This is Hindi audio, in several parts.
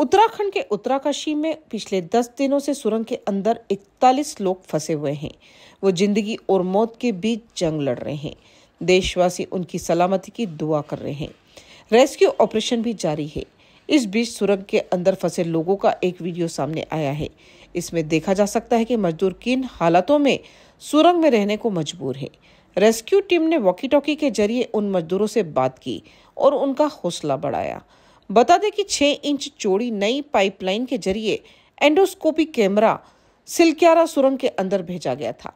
उत्तराखंड के उत्तराकाशी में पिछले दस दिनों से सुरंग के अंदर इकतालीस लोग फंसे हुए हैं वो जिंदगी और मौत के बीच जंग लड़ रहे हैं देशवासी उनकी सलामती की दुआ कर रहे हैं रेस्क्यू ऑपरेशन भी जारी है इस बीच सुरंग के अंदर फंसे लोगों का एक वीडियो सामने आया है इसमें देखा जा सकता है कि मजदूर किन हालातों में सुरंग में रहने को मजबूर है रेस्क्यू टीम ने वॉकी टॉकी के जरिए उन मजदूरों से बात की और उनका हौसला बढ़ाया बता दें कि छः इंच चौड़ी नई पाइपलाइन के जरिए एंडोस्कोपी कैमरा सिल्क्यारा सुरंग के अंदर भेजा गया था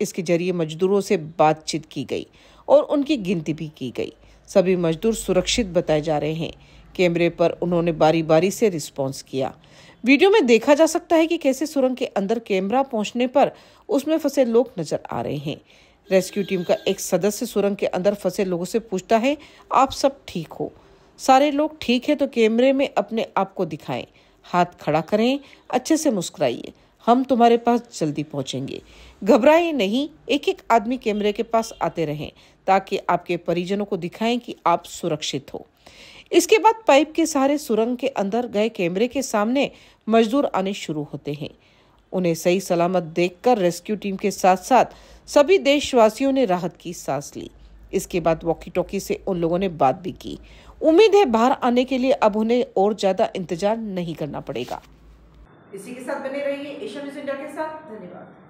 इसके जरिए मजदूरों से बातचीत की गई और उनकी गिनती भी की गई सभी मजदूर सुरक्षित बताए जा रहे हैं कैमरे पर उन्होंने बारी बारी से रिस्पॉन्स किया वीडियो में देखा जा सकता है कि कैसे सुरंग के अंदर कैमरा पहुंचने पर उसमें फंसे लोग नजर आ रहे हैं रेस्क्यू टीम का एक सदस्य सुरंग के अंदर फंसे लोगों से पूछता है आप सब ठीक हो सारे लोग ठीक है तो कैमरे में अपने आप को दिखाएं हाथ खड़ा करें अच्छे से मुस्कुराइए हम तुम्हारे पास जल्दी पहुंचेंगे घबराए नहीं एक एक आदमी कैमरे के पास आते रहें ताकि आपके परिजनों को दिखाएं कि आप सुरक्षित हो इसके बाद पाइप के सहारे सुरंग के अंदर गए कैमरे के सामने मजदूर आने शुरू होते हैं उन्हें सही सलामत देखकर रेस्क्यू टीम के साथ साथ सभी देशवासियों ने राहत की सांस ली इसके बाद वॉकी टॉकी से उन लोगों ने बात भी की उम्मीद है बाहर आने के लिए अब उन्हें और ज्यादा इंतजार नहीं करना पड़ेगा इसी के साथ बने रहिए एशिया न्यूज इंडिया के साथ धन्यवाद